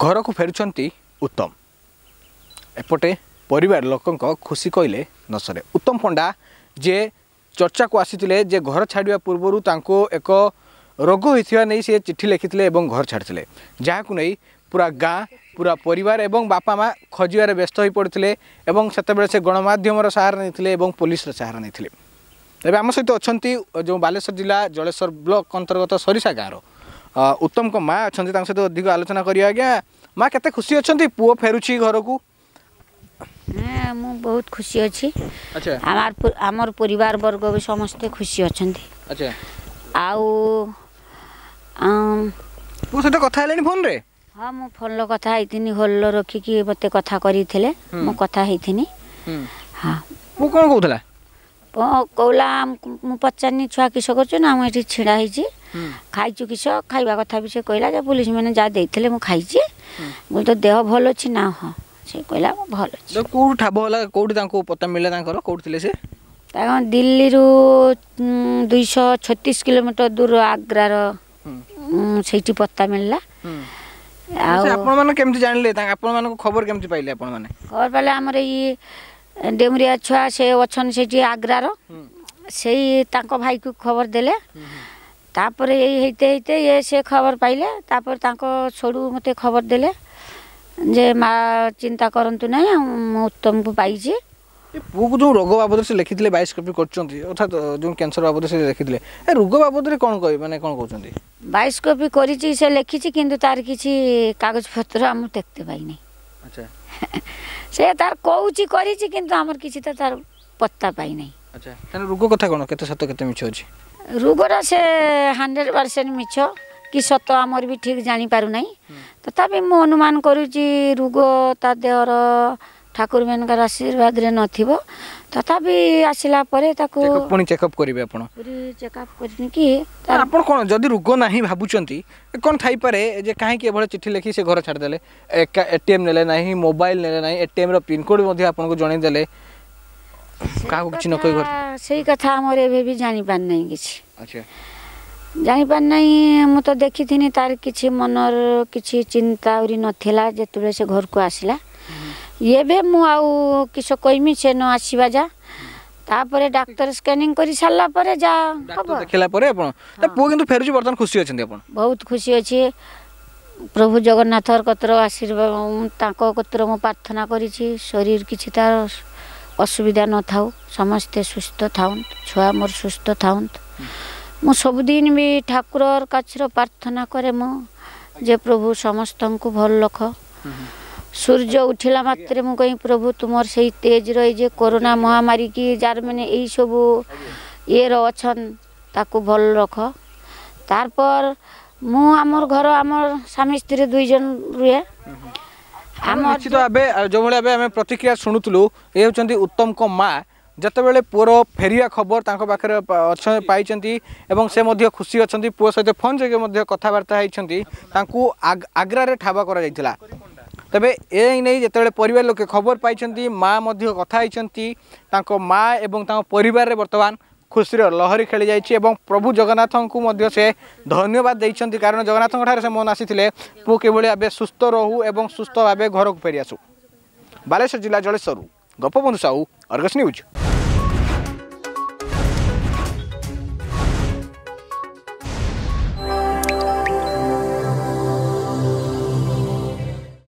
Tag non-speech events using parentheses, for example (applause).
ଘରକୁ ଫେରୁଛନ୍ତି ଉତ୍ତମ ଏପଟେ ପରିବାର ଲୋକଙ୍କ ଖୁସି କହିଲେ ନ ସରେ ଉତ୍ତମ ପଣ୍ଡା ଯିଏ ଚର୍ଚ୍ଚାକୁ ଆସିଥିଲେ ଯେ ଘର ଛାଡ଼ିବା ପୂର୍ବରୁ ତାଙ୍କୁ ଏକ ରୋଗ ହୋଇଥିବା ନେଇ ସେ ଚିଠି ଲେଖିଥିଲେ ଏବଂ ଘର ଛାଡ଼ିଥିଲେ ଯାହାକୁ ନେଇ ପୁରା ଗାଁ ପୁରା ପରିବାର ଏବଂ ବାପା ମାଆ ଖୋଜିବାରେ ବ୍ୟସ୍ତ ହୋଇ ପଡ଼ିଥିଲେ ଏବଂ ସେତେବେଳେ ସେ ଗଣମାଧ୍ୟମର ସାହାରା ନେଇଥିଲେ ଏବଂ ପୋଲିସର ସାହାରା ନେଇଥିଲେ ତେବେ ଆମ ସହିତ ଅଛନ୍ତି ଯେଉଁ ବାଲେଶ୍ୱର ଜିଲ୍ଲା ଜଳେଶ୍ୱର ବ୍ଲକ ଅନ୍ତର୍ଗତ ସରିଷା ଗାଁର ଉତ୍ତମଙ୍କ ମା ଅଛନ୍ତି ତାଙ୍କ ସହିତ ଅଧିକ ଆଲୋଚନା କରିବା ଆଜ୍ଞା ମା କେତେ ଖୁସି ଅଛନ୍ତି ପୁଅ ଫେରୁଛି ଘରକୁ ମୁଁ ବହୁତ ଖୁସି ଅଛି ଆମର ପରିବାର ବର୍ଗ ବି ସମସ୍ତେ ଖୁସି ଅଛନ୍ତି ଆଉ ସହିତ କଥା ହେଲେଣି ଫୋନରେ ହଁ ମୁଁ ଫୋନର କଥା ହେଇଥିନି ହୋଲର ରଖିକି ମୋତେ କଥା କରିଥିଲେ ମୁଁ କଥା ହେଇଥିନି ହଁ ମୁଁ କ'ଣ କହୁଥିଲା କଉଲା ମୁଁ ପଚାରିନି ଛୁଆ କିସ କରୁଛୁ ନା ମୁଁ ଏଠି ଛିଡ଼ା ହେଇଛି ଖାଇଛୁ କିସ ଖାଇବା କଥା ବି ସେ କହିଲା ଯେ ପୋଲିସମାନେ ଯାହା ଦେଇଥିଲେ ମୁଁ ଖାଇଛି ମୁଁ ତ ଦେହ ଭଲ ଅଛି ନା ହଁ ସେ କହିଲା ମୁଁ ଭଲ ଅଛି କେଉଁଠୁ ଠାବ ହେଲା କେଉଁଠି ତାଙ୍କୁ ପତା ମିଳିଲା ତାଙ୍କର କେଉଁଠି ଥିଲେ ସେ ତାଙ୍କ ଦିଲ୍ଲୀରୁ ଦୁଇଶହ ଛତିଶ କିଲୋମିଟର ଦୂର ଆଗ୍ରାର ସେଇଠି ପତା ମିଳିଲା ଆଉ ଆପଣମାନେ କେମିତି ଜାଣିଲେ ଆପଣମାନଙ୍କ ଖବର କେମିତି ପାଇଲେ ଆପଣମାନେ ଖବର ପାଇଲେ ଆମର ଇଏ ଡେମରିଆ ଛୁଆ ସେ ଅଛନ୍ତି ସେଠି ଆଗ୍ରାର ସେଇ ତାଙ୍କ ଭାଇକୁ ଖବର ଦେଲେ ତାପରେ ଏଇ ହେଇତେ ହେଇତେ ଇଏ ସେ ଖବର ପାଇଲେ ତାପରେ ତାଙ୍କ ଛୋଡ଼ୁ ମୋତେ ଖବର ଦେଲେ ଯେ ମା ଚିନ୍ତା କରନ୍ତୁ ନାହିଁ ମୁଁ ଉତ୍ତମକୁ ପାଇଛି ପୁଅକୁ ଯେଉଁ ରୋଗ ବାବଦରେ ସେ ଲେଖିଥିଲେ ବାୟୋସ୍କୋପି କରୁଛନ୍ତି ଅର୍ଥାତ୍ ଯେଉଁ କ୍ୟାନ୍ସର ବାବଦରେ ସେ ଲେଖିଥିଲେ ଏ ରୋଗ ବାବଦରେ କ'ଣ କହିବେ ମାନେ କ'ଣ କହୁଛନ୍ତି ବାୟୋସ୍କୋପି କରିଛି ସେ ଲେଖିଛି କିନ୍ତୁ ତାର କିଛି କାଗଜପତ୍ର ଆମେ ଦେଖତେ ପାଇନି আচ্ছা (laughs) সে তার কৌচি করিছি কিন্তু আমার কিছুটা তার পত্তা পাই নাই আচ্ছা তাহলে রোগ কথা কোন কত সত কত মিছ আছে রোগটা সে 100% মিছ কি সত আমার বি ঠিক জানি পারু নাই তথাপি মু অনুমান করুছি রোগ তা দেহর ঠাকুরମାନଙ୍କର ଆଶୀର୍ବାଦରେ ନଥିବ ତଥାପି ଆସିଲା ପରେ ତାକୁ ପୁଣି ଚେକଅପ୍ କରିବେ ଆପଣ ପୁରୀ ଚେକଅପ୍ କରିକି ଆପଣ କ'ଣ ଯଦି ରୋଗ ନାହିଁ ଭାବୁଛନ୍ତି କ'ଣ ଥାଇପାରେ ଯେ କାହିଁକି ଏଭଳି ଚିଠି ଲେଖି ସେ ଘର ଛାଡ଼ିଦେଲେ ଏ ଟି ଏମ୍ ନେଲେ ନାହିଁ ମୋବାଇଲ ନେଲେ ନାହିଁ ଏଟିଏମ୍ର ପିନ୍କୋଡ଼୍ ମଧ୍ୟ ଆପଣଙ୍କୁ ଜଣାଇଦେଲେ କାହାକୁ କିଛି ନ କହି ସେଇ କଥା ଆମର ଏବେ ବି ଜାଣିପାରୁ ନାହିଁ କିଛି ଆଚ୍ଛା ଜାଣିପାରୁ ନାହିଁ ମୁଁ ତ ଦେଖିଥିଲି ତାର କିଛି ମନର କିଛି ଚିନ୍ତା ଆହୁରି ନଥିଲା ଯେତେବେଳେ ସେ ଘରକୁ ଆସିଲା ଏବେ ମୁଁ ଆଉ କିସ କହିମି ସେ ନ ଆସିବା ଯା ତାପରେ ଡାକ୍ତର ସ୍କାନିଂ କରି ସାରିଲା ପରେ ଯା ହବ ଦେଖିଲା ପରେ ଆପଣ ତା ପୁଅ କିନ୍ତୁ ଫେରୁଛି ବର୍ତ୍ତମାନ ଖୁସି ଅଛନ୍ତି ଆପଣ ବହୁତ ଖୁସି ଅଛି ପ୍ରଭୁ ଜଗନ୍ନାଥର କତ୍ର ଆଶୀର୍ବାଦ ତାଙ୍କ କତ୍ର ମୁଁ ପ୍ରାର୍ଥନା କରିଛି ଶରୀର କିଛି ତାର ଅସୁବିଧା ନଥାଉ ସମସ୍ତେ ସୁସ୍ଥ ଥାଉନ୍ ଛୁଆ ମୋର ସୁସ୍ଥ ଥାଉନ୍ ମୁଁ ସବୁଦିନ ବି ଠାକୁର କାଛର ପ୍ରାର୍ଥନା କରେ ମୁଁ ଯେ ପ୍ରଭୁ ସମସ୍ତଙ୍କୁ ଭଲ ରଖ সূর্য উঠিলা মাত্রে মু কই প্রভু তোমার সেই তেজ রই যে করোনা মহামারী কি যার মানে এই সব ইয়ের অছন তাকু ভাল রখ তারপর মু আমার ঘর আমার স্বামী স্ত্রী দুইজন রুয়ে আমার ভাবে যেভাবে এবে আমি প্রতিক্রিয়া শুনুতলু এ হচ্ছেন উত্তমক মা যেতবে পুর ফেরিয়া খবর তাঁর পাখে পাইছেন এবং সে মধ্যে খুশি অনেক পুয় সহ ফোন যোগে মধ্যে কথাবার্তা হয়েছেন তাঁর আগ্রার ঠাবা করা যাই তবে এ নেই যেতবে পরিবার লোকে খবর পাই মা কথা হয়েছেন তাঁর মা এবং তাঁর পরিবারের বর্তমান খুশির লহরি খেলে যাই এবং প্রভু জগন্নাথঙ্কু মধ্যে সে ধন্যবাদ দিয়েছেন কারণ জগন্নাথঙ্ক ঠারে সে মন আসিলে মু কিভাবে এবে সুস্থ রহু এবং সুস্থ ভাবে ঘরক ফেরি আসু বালেশ্বর জেলা জলেশ্বর গোপবন্ধু সাউ অর্গস নিউজ